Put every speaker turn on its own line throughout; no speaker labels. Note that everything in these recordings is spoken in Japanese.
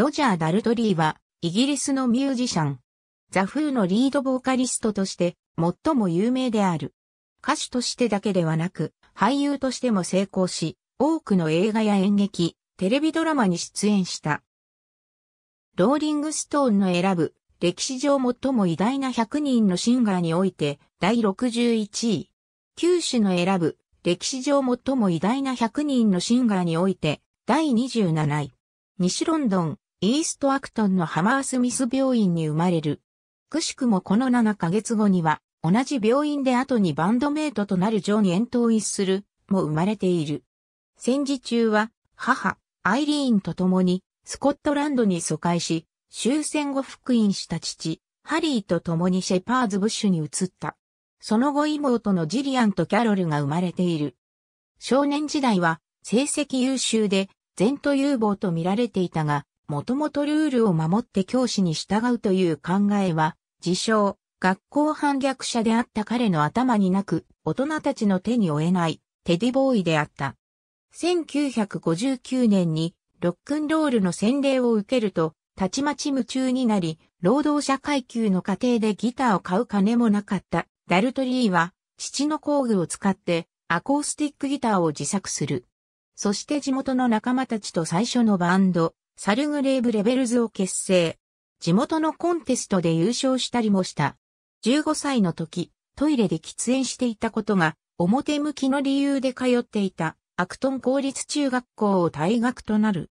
ロジャー・ダルトリーは、イギリスのミュージシャン。ザ・フーのリードボーカリストとして、最も有名である。歌手としてだけではなく、俳優としても成功し、多くの映画や演劇、テレビドラマに出演した。ローリング・ストーンの選ぶ、歴史上最も偉大な100人のシンガーにおいて、第61位。九州の選ぶ、歴史上最も偉大な100人のシンガーにおいて、第27位。西ロンドン、イーストアクトンのハマースミス病院に生まれる。くしくもこの7ヶ月後には、同じ病院で後にバンドメイトとなるジョントーイッスル、も生まれている。戦時中は、母、アイリーンと共に、スコットランドに疎開し、終戦後復員した父、ハリーと共にシェパーズブッシュに移った。その後妹のジリアンとキャロルが生まれている。少年時代は、成績優秀で、前途有望と見られていたが、もともとルールを守って教師に従うという考えは、自称、学校反逆者であった彼の頭になく、大人たちの手に負えない、テディボーイであった。1959年に、ロックンロールの洗礼を受けると、たちまち夢中になり、労働者階級の家庭でギターを買う金もなかった、ダルトリーは、父の工具を使って、アコースティックギターを自作する。そして地元の仲間たちと最初のバンド、サルグレーブレベルズを結成。地元のコンテストで優勝したりもした。15歳の時、トイレで喫煙していたことが、表向きの理由で通っていた、アクトン公立中学校を退学となる。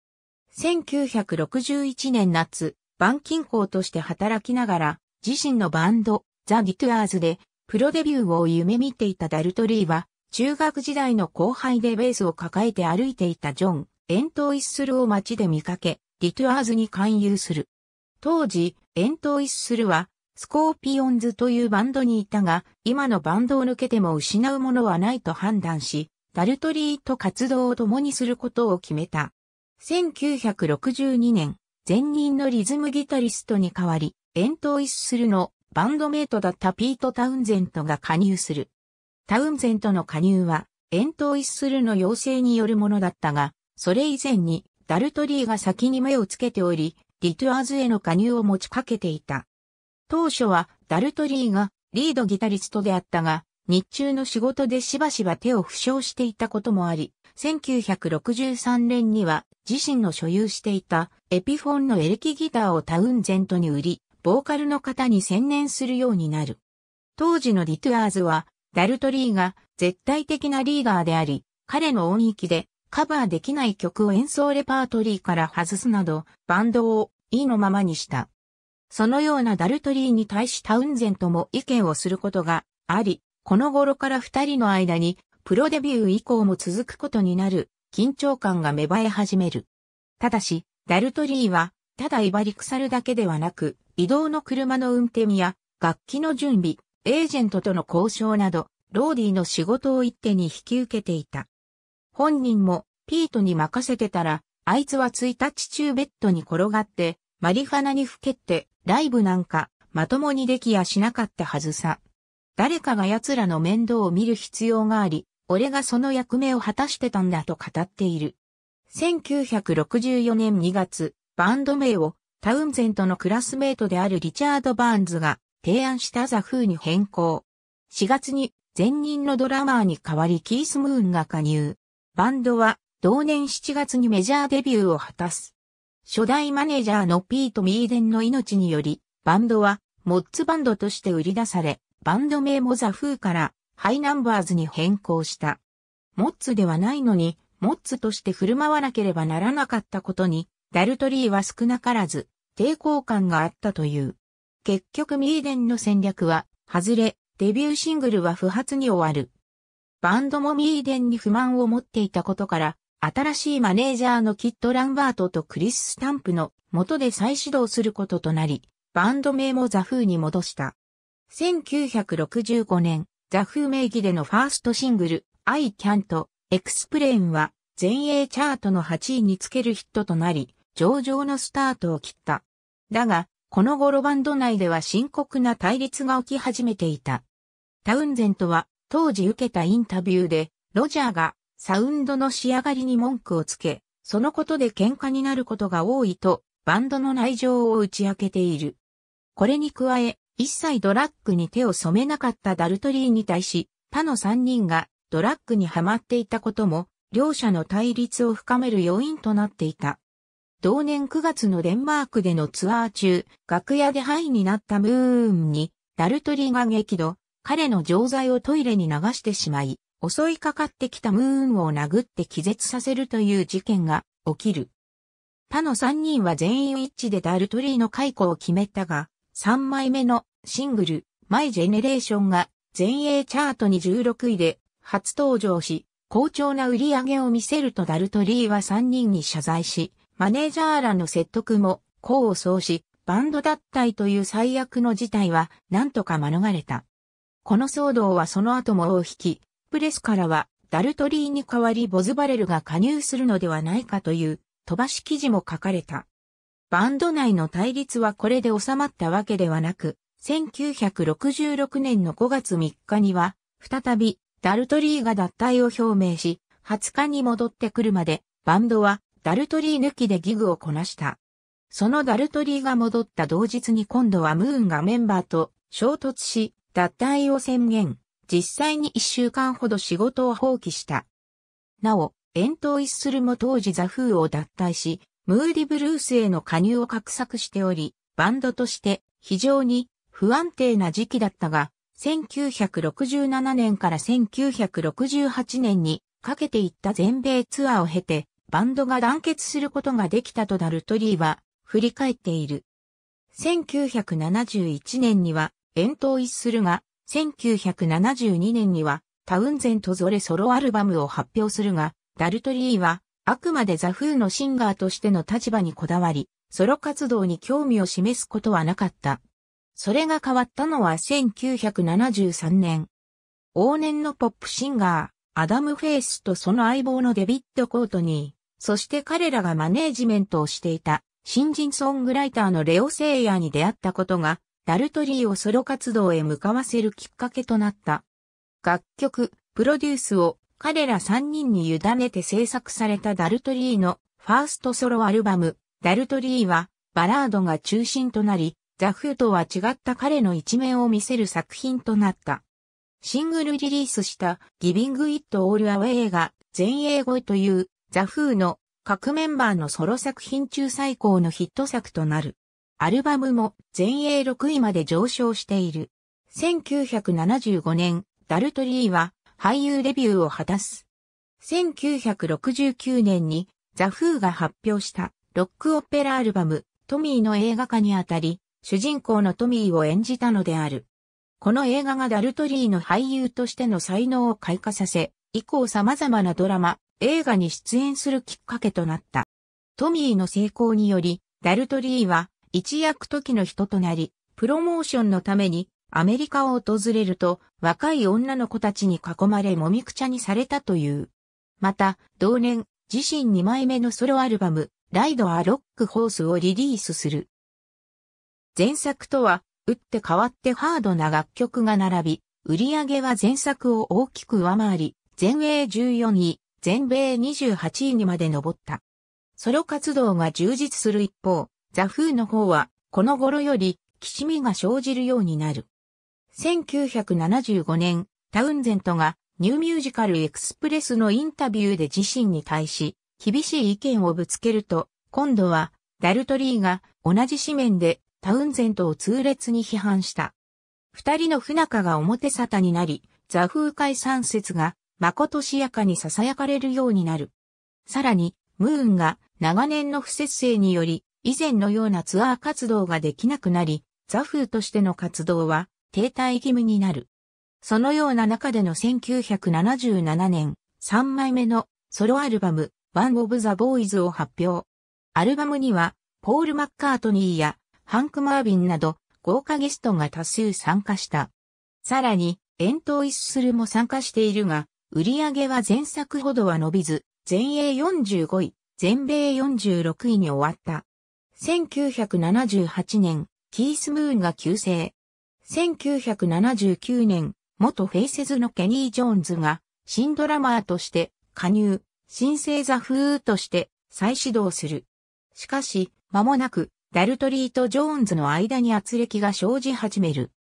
1961年夏、板金工として働きながら、自身のバンド、ザ・ディトゥアーズで、プロデビューを夢見ていたダルトリーは、中学時代の後輩でベースを抱えて歩いていたジョン・エントイッスルを街で見かけ、リトゥアーズに勧誘する。当時、エントイッスルは、スコーピオンズというバンドにいたが、今のバンドを抜けても失うものはないと判断し、ダルトリーと活動を共にすることを決めた。1962年、前任のリズムギタリストに代わり、エントイッスルのバンドメイトだったピート・タウンゼントが加入する。タウンゼントの加入は、エントイッスルの要請によるものだったが、それ以前にダルトリーが先に目をつけており、リトゥアーズへの加入を持ちかけていた。当初はダルトリーがリードギタリストであったが、日中の仕事でしばしば手を負傷していたこともあり、1963年には自身の所有していたエピフォンのエレキギターをタウンゼントに売り、ボーカルの方に専念するようになる。当時のリトゥアーズは、ダルトリーが絶対的なリーダーであり、彼の音域でカバーできない曲を演奏レパートリーから外すなど、バンドを E のままにした。そのようなダルトリーに対しタウンゼントも意見をすることがあり、この頃から二人の間にプロデビュー以降も続くことになる緊張感が芽生え始める。ただし、ダルトリーは、ただ威張り腐るだけではなく、移動の車の運転や楽器の準備、エージェントとの交渉など、ローディの仕事を一手に引き受けていた。本人もピートに任せてたら、あいつは1日中ベッドに転がって、マリファナにふけって、ライブなんか、まともにできやしなかったはずさ。誰かが奴らの面倒を見る必要があり、俺がその役目を果たしてたんだと語っている。1964年2月、バンド名をタウンゼントのクラスメートであるリチャード・バーンズが提案したザ・フーに変更。4月に前任のドラマーに代わりキース・ムーンが加入。バンドは同年7月にメジャーデビューを果たす。初代マネージャーのピート・ミーデンの命により、バンドはモッツバンドとして売り出され、バンド名もザ・フーからハイナンバーズに変更した。モッツではないのに、モッツとして振る舞わなければならなかったことに、ダルトリーは少なからず抵抗感があったという。結局ミーデンの戦略は外れ、デビューシングルは不発に終わる。バンドもミーデンに不満を持っていたことから、新しいマネージャーのキッド・ランバートとクリス・スタンプの元で再始動することとなり、バンド名もザ・フーに戻した。1965年、ザ・フー名義でのファーストシングル、I Can't Explain は、全英チャートの8位につけるヒットとなり、上々のスタートを切った。だが、この頃バンド内では深刻な対立が起き始めていた。タウンゼントは当時受けたインタビューで、ロジャーがサウンドの仕上がりに文句をつけ、そのことで喧嘩になることが多いと、バンドの内情を打ち明けている。これに加え、一切ドラッグに手を染めなかったダルトリーに対し、他の3人がドラッグにはまっていたことも、両者の対立を深める要因となっていた。同年9月のデンマークでのツアー中、楽屋でハイになったムーンに、ダルトリーが激怒、彼の錠剤をトイレに流してしまい、襲いかかってきたムーンを殴って気絶させるという事件が起きる。他の3人は全員一致でダルトリーの解雇を決めたが、3枚目のシングル、マイ・ジェネレーションが全英チャートに16位で初登場し、好調な売り上げを見せるとダルトリーは3人に謝罪し、マネージャーらの説得も功を奏し、バンド脱退という最悪の事態はなんとか免れた。この騒動はその後も大引き、プレスからはダルトリーに代わりボズバレルが加入するのではないかという飛ばし記事も書かれた。バンド内の対立はこれで収まったわけではなく、1966年の5月3日には、再びダルトリーが脱退を表明し、20日に戻ってくるまで、バンドはダルトリー抜きでギグをこなした。そのダルトリーが戻った同日に今度はムーンがメンバーと衝突し、脱退を宣言、実際に一週間ほど仕事を放棄した。なお、エントイッスルも当時ザ・フーを脱退し、ムーディ・ブルースへの加入を画策しており、バンドとして非常に不安定な時期だったが、1967年から1968年にかけていった全米ツアーを経て、バンドが団結することができたとダルトリーは振り返っている。1971年には遠投一するが、1972年には、タウンゼントゾレソロアルバムを発表するが、ダルトリーは、あくまでザ・フーのシンガーとしての立場にこだわり、ソロ活動に興味を示すことはなかった。それが変わったのは1973年。往年のポップシンガー、アダム・フェイスとその相棒のデビッド・コートニー、そして彼らがマネージメントをしていた新人ソングライターのレオ・セイヤーに出会ったことが、ダルトリーをソロ活動へ向かわせるきっかけとなった。楽曲、プロデュースを彼ら3人に委ねて制作されたダルトリーのファーストソロアルバム、ダルトリーはバラードが中心となり、ザ・フーとは違った彼の一面を見せる作品となった。シングルリリースしたギビング・イット・オール・アウェイが全英語というザ・フーの各メンバーのソロ作品中最高のヒット作となる。アルバムも全英6位まで上昇している。1975年、ダルトリーは俳優デビューを果たす。1969年にザ・フーが発表したロックオペラアルバムトミーの映画化にあたり、主人公のトミーを演じたのである。この映画がダルトリーの俳優としての才能を開花させ、以降様々なドラマ、映画に出演するきっかけとなった。トミーの成功により、ダルトリーは一躍時の人となり、プロモーションのためにアメリカを訪れると若い女の子たちに囲まれもみくちゃにされたという。また、同年、自身2枚目のソロアルバム、ライド・ア・ロック・ホースをリリースする。前作とは、打って変わってハードな楽曲が並び、売り上げは前作を大きく上回り、全英14位、全米28位にまで上った。ソロ活動が充実する一方、ザ・フーの方は、この頃より、きしみが生じるようになる。1975年、タウンゼントが、ニューミュージカルエクスプレスのインタビューで自身に対し、厳しい意見をぶつけると、今度は、ダルトリーが、同じ紙面で、タウンゼントを痛烈に批判した。二人の不仲が表沙汰になり、ザ・フー解散説が、誠しやかに囁かれるようになる。さらに、ムーンが長年の不節制により以前のようなツアー活動ができなくなり、ザフーとしての活動は停滞義務になる。そのような中での1977年、3枚目のソロアルバム、One of the Boys を発表。アルバムには、ポール・マッカートニーやハンク・マービンなど豪華ゲストが多数参加した。さらに、エントイススルも参加しているが、売り上げは前作ほどは伸びず、全英45位、全米46位に終わった。1978年、キース・ムーンが急逝。1979年、元フェイセズのケニー・ジョーンズが、新ドラマーとして加入、新生ザ・フーとして再始動する。しかし、間もなく、ダルトリーとジョーンズの間に圧力が生じ始める。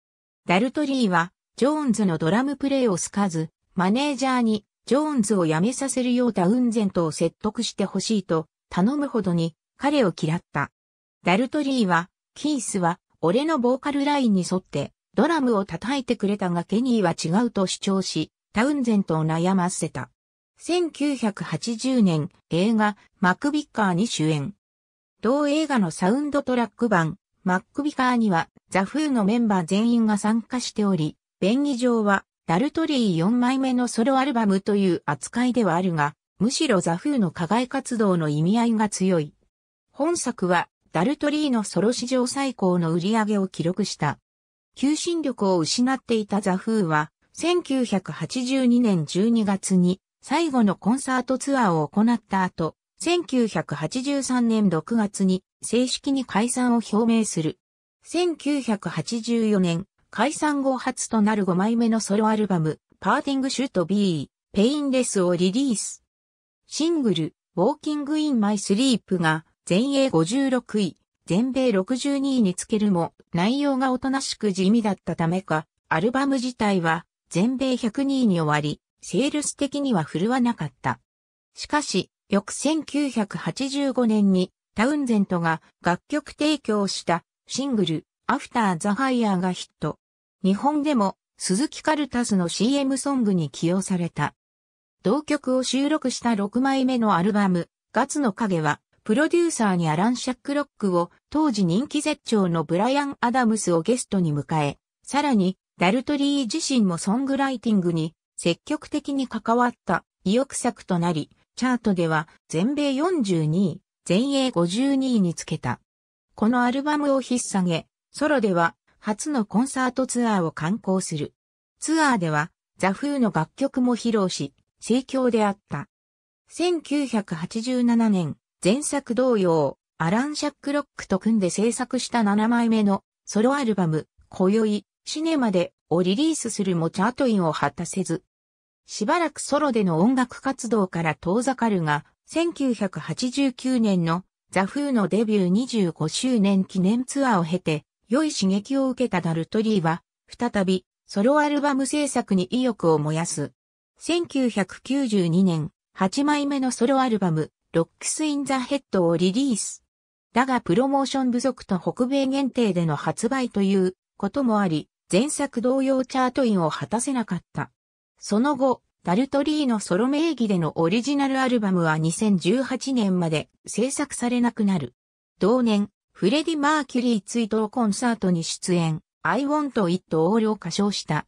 ダルトリーは、ジョーンズのドラムプレイを好かず、マネージャーに、ジョーンズを辞めさせるようダウンゼントを説得してほしいと、頼むほどに、彼を嫌った。ダルトリーは、キースは、俺のボーカルラインに沿って、ドラムを叩いてくれたがケニーは違うと主張し、タウンゼントを悩ませた。1980年、映画、マックビッカーに主演。同映画のサウンドトラック版、マックビッカーには、ザ・フーのメンバー全員が参加しており、便宜上は、ダルトリー4枚目のソロアルバムという扱いではあるが、むしろザ・フーの課外活動の意味合いが強い。本作は、ダルトリーのソロ史上最高の売り上げを記録した。求心力を失っていたザ・フーは、1982年12月に最後のコンサートツアーを行った後、1983年6月に正式に解散を表明する。1984年、解散後初となる5枚目のソロアルバム、パーティングシュート B、ペインレスをリリース。シングル、ウォーキングインマイスリープが全英56位、全米62位につけるも、内容がおとなしく地味だったためか、アルバム自体は全米102位に終わり、セールス的には振るわなかった。しかし、翌1985年にタウンゼントが楽曲提供したシングル、アフター・ザ・ファイヤーがヒット。日本でも鈴木カルタスの CM ソングに起用された。同曲を収録した6枚目のアルバム、ガツの影はプロデューサーにアラン・シャックロックを、当時人気絶頂のブライアン・アダムスをゲストに迎え、さらに、ダルトリー自身もソングライティングに積極的に関わった意欲作となり、チャートでは全米42位、全英52位につけた。このアルバムを引っ提げ、ソロでは初のコンサートツアーを観光する。ツアーではザ・フーの楽曲も披露し、盛況であった。1987年、前作同様、アラン・シャックロックと組んで制作した7枚目のソロアルバム、今宵、シネマでをリリースするもチャートインを果たせず、しばらくソロでの音楽活動から遠ざかるが、1989年のザ・フーのデビュー25周年記念ツアーを経て、良い刺激を受けたダルトリーは、再びソロアルバム制作に意欲を燃やす。1992年、8枚目のソロアルバム、ロックス・イン・ザ・ヘッドをリリース。だがプロモーション不足と北米限定での発売ということもあり、前作同様チャートインを果たせなかった。その後、ダルトリーのソロ名義でのオリジナルアルバムは2018年まで制作されなくなる。同年、フレディ・マーキュリー追悼コンサートに出演、I want it all を歌唱した。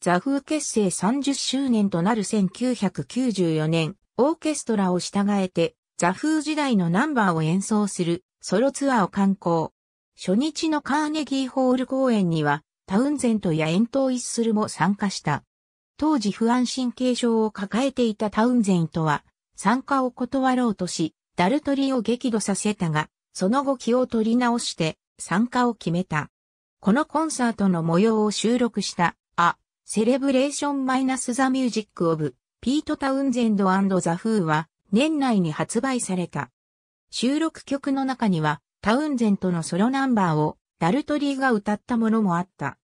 ザフー結成30周年となる1994年、オーケストラを従えてザ・フー時代のナンバーを演奏するソロツアーを観光。初日のカーネギーホール公演には、タウンゼントやエントーイッスルも参加した。当時不安神経症を抱えていたタウンゼントは、参加を断ろうとし、ダルトリを激怒させたが、その後気を取り直して、参加を決めた。このコンサートの模様を収録した、あ、セレブレーションマイナスザミュージックオブ、ピート・タウンゼンドザ・フーは、年内に発売された。収録曲の中には、タウンゼントのソロナンバーを、ダルトリーが歌ったものもあった。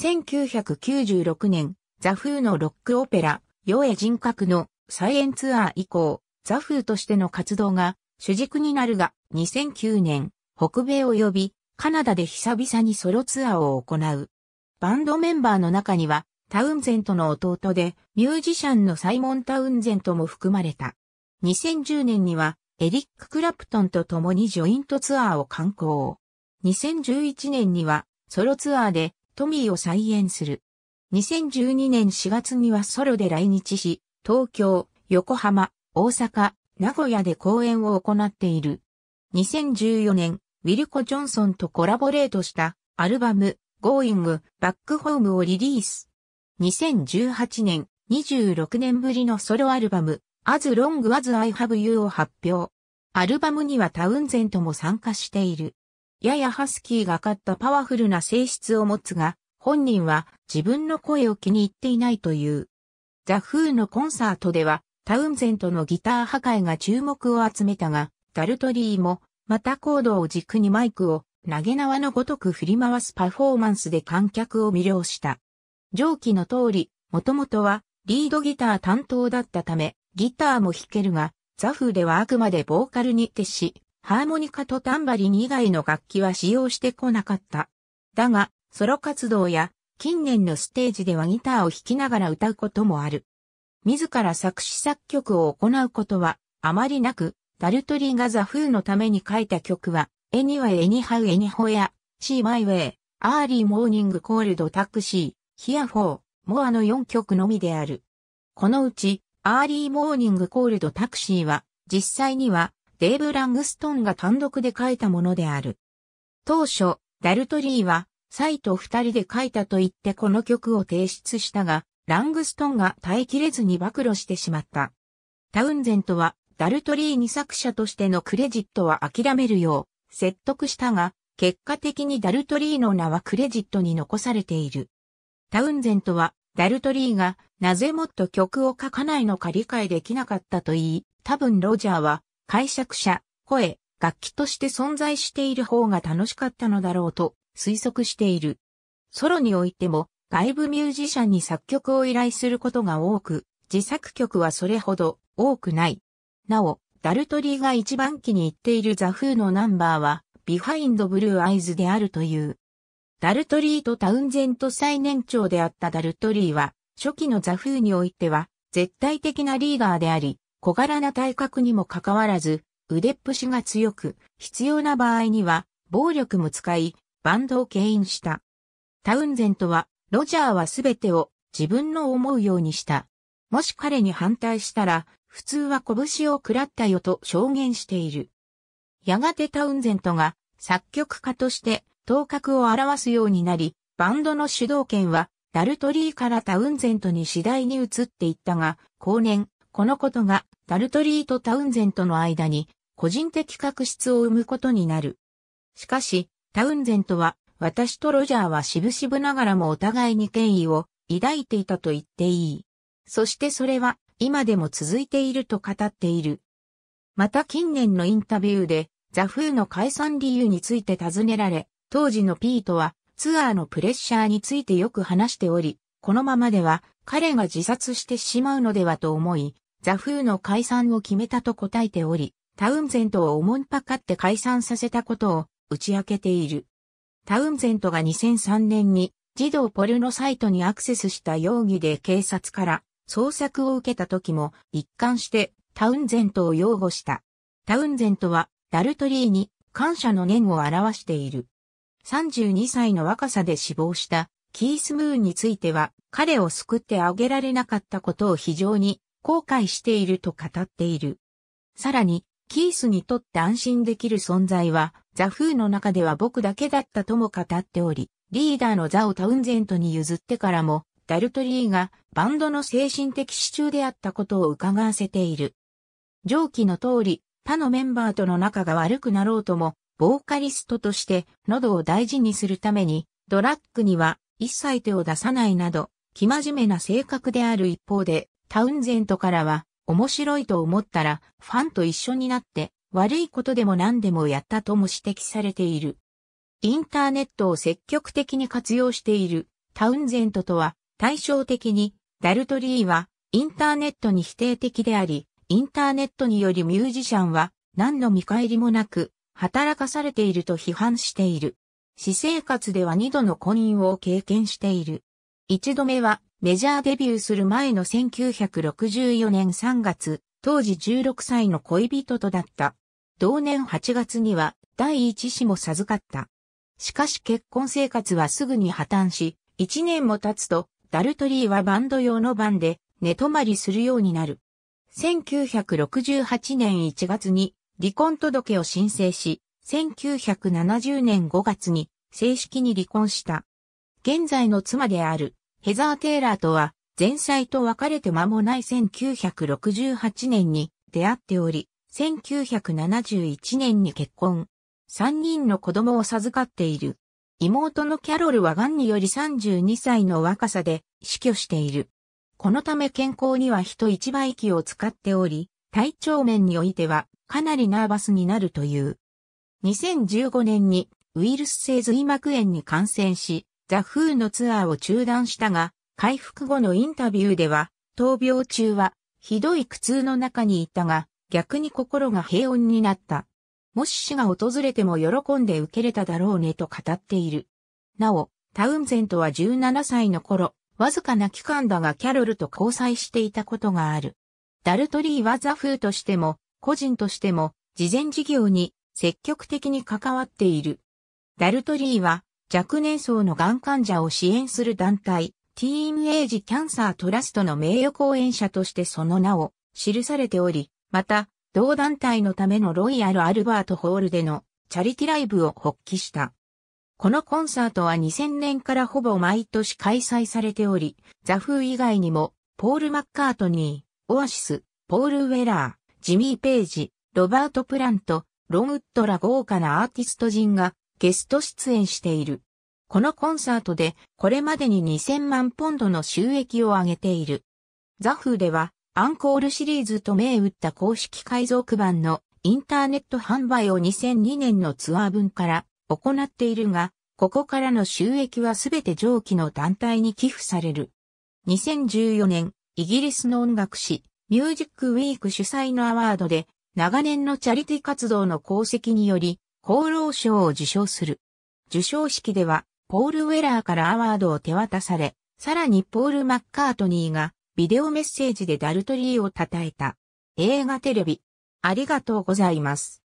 1996年、ザ・フーのロックオペラ、ヨエ人格の再演ツアー以降、ザ・フーとしての活動が主軸になるが、2009年、北米及びカナダで久々にソロツアーを行う。バンドメンバーの中には、タウンゼントの弟で、ミュージシャンのサイモン・タウンゼントも含まれた。2010年にはエリック・クラプトンと共にジョイントツアーを観行。2011年にはソロツアーでトミーを再演する。2012年4月にはソロで来日し、東京、横浜、大阪、名古屋で公演を行っている。2014年、ウィルコ・ジョンソンとコラボレートしたアルバム Going Back Home をリリース。2018年、26年ぶりのソロアルバム As Long As I Have You を発表。アルバムにはタウンゼントも参加している。ややハスキーがかったパワフルな性質を持つが、本人は自分の声を気に入っていないという。ザ・フーのコンサートでは、タウンゼントのギター破壊が注目を集めたが、ダルトリーも、またコードを軸にマイクを投げ縄のごとく振り回すパフォーマンスで観客を魅了した。上記の通り、もともとはリードギター担当だったため、ギターも弾けるが、ザフーではあくまでボーカルに徹し、ハーモニカとタンバリン以外の楽器は使用してこなかった。だが、ソロ活動や近年のステージではギターを弾きながら歌うこともある。自ら作詞作曲を行うことはあまりなく、ダルトリがザフーのために書いた曲は、エニワエニハウエニホや、シーマイウェイ、アーリーモーニングコールドタクシー、ヒアフォー、モアの4曲のみである。このうち、アーリーモーニングコールドタクシーは、実際には、デーブ・ラングストンが単独で書いたものである。当初、ダルトリーは、サイと二人で書いたと言ってこの曲を提出したが、ラングストンが耐えきれずに暴露してしまった。タウンゼントは、ダルトリーに作者としてのクレジットは諦めるよう、説得したが、結果的にダルトリーの名はクレジットに残されている。タウンゼントは、ダルトリーがなぜもっと曲を書かないのか理解できなかったと言い、多分ロジャーは解釈者、声、楽器として存在している方が楽しかったのだろうと推測している。ソロにおいても外部ミュージシャンに作曲を依頼することが多く、自作曲はそれほど多くない。なお、ダルトリーが一番気に入っているザ・フーのナンバーは、ビハインド・ブルー・アイズであるという。ダルトリーとタウンゼント最年長であったダルトリーは、初期のザフーにおいては、絶対的なリーガーであり、小柄な体格にもかかわらず、腕っぷしが強く、必要な場合には、暴力も使い、バンドを牽引した。タウンゼントは、ロジャーはすべてを自分の思うようにした。もし彼に反対したら、普通は拳を食らったよと証言している。やがてタウンゼントが作曲家として頭角を表すようになり、バンドの主導権はダルトリーからタウンゼントに次第に移っていったが、後年、このことがダルトリーとタウンゼントの間に個人的確執を生むことになる。しかし、タウンゼントは、私とロジャーは渋々ながらもお互いに権威を抱いていたと言っていい。そしてそれは今でも続いていると語っている。また近年のインタビューで、ザ・フーの解散理由について尋ねられ、当時のピートは、ツアーのプレッシャーについてよく話しており、このままでは彼が自殺してしまうのではと思い、ザ・フーの解散を決めたと答えており、タウンゼントをおもんぱかって解散させたことを打ち明けている。タウンゼントが2003年に児童ポルノサイトにアクセスした容疑で警察から捜索を受けた時も一貫してタウンゼントを擁護した。タウンゼントはダルトリーに感謝の念を表している。32歳の若さで死亡したキース・ムーンについては、彼を救ってあげられなかったことを非常に後悔していると語っている。さらに、キースにとって安心できる存在は、ザ・フーの中では僕だけだったとも語っており、リーダーのザをタウンゼントに譲ってからも、ダルトリーがバンドの精神的支柱であったことを伺わせている。上記の通り、他のメンバーとの仲が悪くなろうとも、ボーカリストとして喉を大事にするために、ドラッグには一切手を出さないなど、生真面目な性格である一方で、タウンゼントからは、面白いと思ったら、ファンと一緒になって、悪いことでも何でもやったとも指摘されている。インターネットを積極的に活用しているタウンゼントとは対照的にダルトリーはインターネットに否定的であり、インターネットによりミュージシャンは何の見返りもなく働かされていると批判している。私生活では二度の婚姻を経験している。一度目はメジャーデビューする前の1964年3月、当時16歳の恋人とだった。同年8月には第一子も授かった。しかし結婚生活はすぐに破綻し、1年も経つと、ダルトリーはバンド用のバンで寝泊まりするようになる。1968年1月に離婚届を申請し、1970年5月に正式に離婚した。現在の妻であるヘザー・テイラーとは前妻と別れて間もない1968年に出会っており、1971年に結婚。3人の子供を授かっている。妹のキャロルは癌により32歳の若さで死去している。このため健康には人一倍気を使っており、体調面においてはかなりナーバスになるという。2015年にウイルス性髄膜炎に感染し、ザ・フーのツアーを中断したが、回復後のインタビューでは、闘病中はひどい苦痛の中にいたが、逆に心が平穏になった。もし死が訪れても喜んで受けれただろうねと語っている。なお、タウンゼントは17歳の頃、わずかな期間だがキャロルと交際していたことがある。ダルトリーはザフーとしても、個人としても、慈善事業に積極的に関わっている。ダルトリーは若年層のがん患者を支援する団体、ティーンエイジキャンサートラストの名誉講演者としてその名を記されており、また、同団体のためのロイヤル・アルバート・ホールでのチャリティライブを発起した。このコンサートは2000年からほぼ毎年開催されており、ザフー以外にも、ポール・マッカートニー、オアシス、ポール・ウェラー、ジミー・ペイジ、ロバート・プラント、ロン・ウッドら豪華なアーティスト陣がゲスト出演している。このコンサートでこれまでに2000万ポンドの収益を上げている。ザフーではアンコールシリーズと銘打った公式海賊版のインターネット販売を2002年のツアー分から行っているが、ここからの収益はすべて上記の団体に寄付される。2014年、イギリスの音楽誌、ミュージックウィーク主催のアワードで、長年のチャリティ活動の功績により、厚労省を受賞する。受賞式では、ポール・ウェラーからアワードを手渡され、さらにポール・マッカートニーが、ビデオメッセージでダルトリーを称えた。映画テレビ、ありがとうございます。